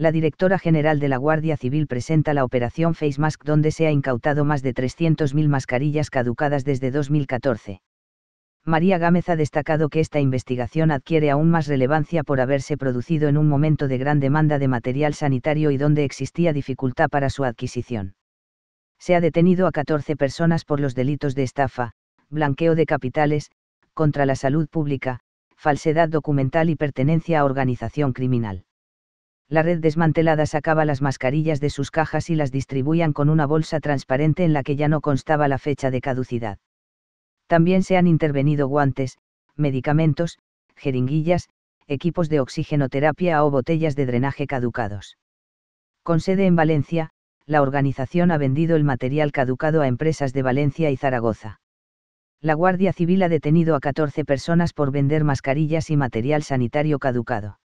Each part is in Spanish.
la directora general de la Guardia Civil presenta la operación Face Mask donde se ha incautado más de 300.000 mascarillas caducadas desde 2014. María Gámez ha destacado que esta investigación adquiere aún más relevancia por haberse producido en un momento de gran demanda de material sanitario y donde existía dificultad para su adquisición. Se ha detenido a 14 personas por los delitos de estafa, blanqueo de capitales, contra la salud pública, falsedad documental y pertenencia a organización criminal la red desmantelada sacaba las mascarillas de sus cajas y las distribuían con una bolsa transparente en la que ya no constaba la fecha de caducidad. También se han intervenido guantes, medicamentos, jeringuillas, equipos de oxigenoterapia o botellas de drenaje caducados. Con sede en Valencia, la organización ha vendido el material caducado a empresas de Valencia y Zaragoza. La Guardia Civil ha detenido a 14 personas por vender mascarillas y material sanitario caducado.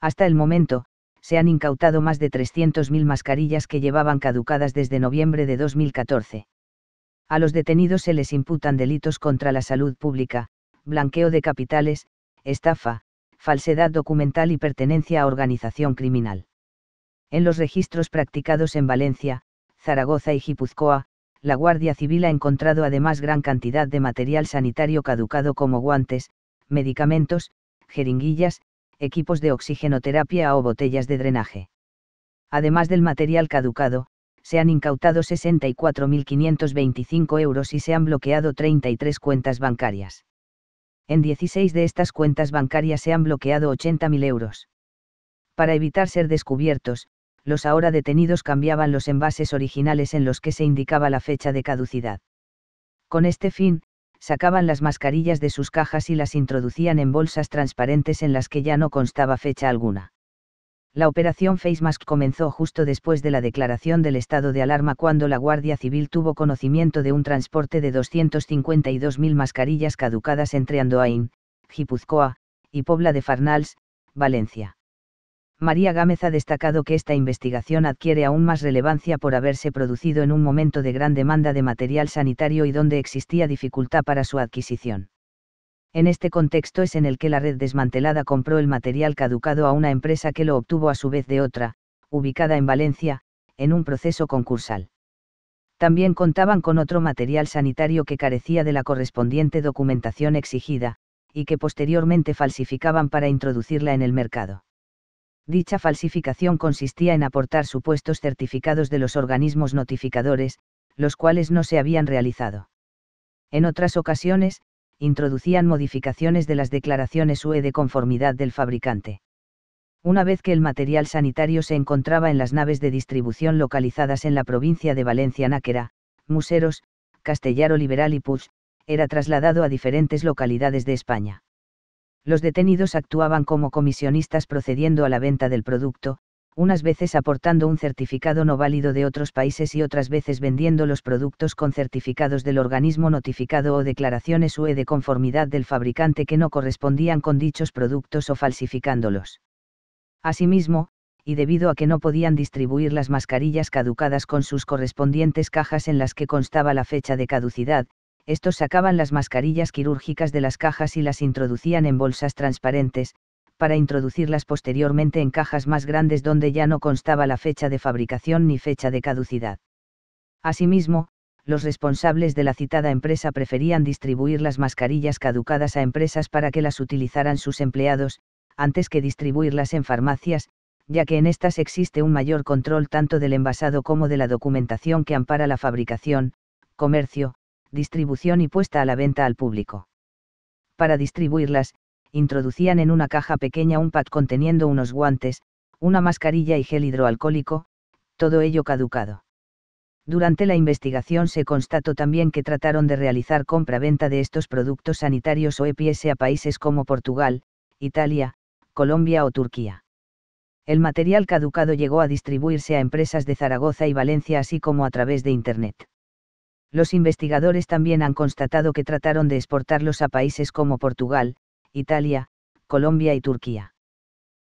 Hasta el momento, se han incautado más de 300.000 mascarillas que llevaban caducadas desde noviembre de 2014. A los detenidos se les imputan delitos contra la salud pública, blanqueo de capitales, estafa, falsedad documental y pertenencia a organización criminal. En los registros practicados en Valencia, Zaragoza y Guipúzcoa, la Guardia Civil ha encontrado además gran cantidad de material sanitario caducado como guantes, medicamentos, jeringuillas, equipos de oxigenoterapia o botellas de drenaje. Además del material caducado, se han incautado 64.525 euros y se han bloqueado 33 cuentas bancarias. En 16 de estas cuentas bancarias se han bloqueado 80.000 euros. Para evitar ser descubiertos, los ahora detenidos cambiaban los envases originales en los que se indicaba la fecha de caducidad. Con este fin, sacaban las mascarillas de sus cajas y las introducían en bolsas transparentes en las que ya no constaba fecha alguna. La operación Face Mask comenzó justo después de la declaración del estado de alarma cuando la Guardia Civil tuvo conocimiento de un transporte de 252.000 mascarillas caducadas entre Andoain, Gipuzkoa y Pobla de Farnals, Valencia. María Gámez ha destacado que esta investigación adquiere aún más relevancia por haberse producido en un momento de gran demanda de material sanitario y donde existía dificultad para su adquisición. En este contexto es en el que la red desmantelada compró el material caducado a una empresa que lo obtuvo a su vez de otra, ubicada en Valencia, en un proceso concursal. También contaban con otro material sanitario que carecía de la correspondiente documentación exigida, y que posteriormente falsificaban para introducirla en el mercado. Dicha falsificación consistía en aportar supuestos certificados de los organismos notificadores, los cuales no se habían realizado. En otras ocasiones, introducían modificaciones de las declaraciones UE de conformidad del fabricante. Una vez que el material sanitario se encontraba en las naves de distribución localizadas en la provincia de Valencia Náquera, Museros, Castellaro Liberal y Puch, era trasladado a diferentes localidades de España. Los detenidos actuaban como comisionistas procediendo a la venta del producto, unas veces aportando un certificado no válido de otros países y otras veces vendiendo los productos con certificados del organismo notificado o declaraciones UE de conformidad del fabricante que no correspondían con dichos productos o falsificándolos. Asimismo, y debido a que no podían distribuir las mascarillas caducadas con sus correspondientes cajas en las que constaba la fecha de caducidad, estos sacaban las mascarillas quirúrgicas de las cajas y las introducían en bolsas transparentes, para introducirlas posteriormente en cajas más grandes donde ya no constaba la fecha de fabricación ni fecha de caducidad. Asimismo, los responsables de la citada empresa preferían distribuir las mascarillas caducadas a empresas para que las utilizaran sus empleados, antes que distribuirlas en farmacias, ya que en estas existe un mayor control tanto del envasado como de la documentación que ampara la fabricación, comercio, distribución y puesta a la venta al público. Para distribuirlas, introducían en una caja pequeña un pack conteniendo unos guantes, una mascarilla y gel hidroalcohólico, todo ello caducado. Durante la investigación se constató también que trataron de realizar compra-venta de estos productos sanitarios o EPS a países como Portugal, Italia, Colombia o Turquía. El material caducado llegó a distribuirse a empresas de Zaragoza y Valencia así como a través de Internet. Los investigadores también han constatado que trataron de exportarlos a países como Portugal, Italia, Colombia y Turquía.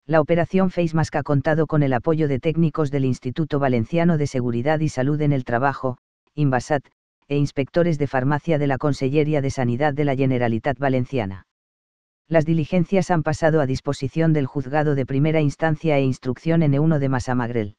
La operación FaceMask ha contado con el apoyo de técnicos del Instituto Valenciano de Seguridad y Salud en el Trabajo, INVASAT, e inspectores de farmacia de la Consellería de Sanidad de la Generalitat Valenciana. Las diligencias han pasado a disposición del Juzgado de Primera Instancia e Instrucción N1 de Masamagrel.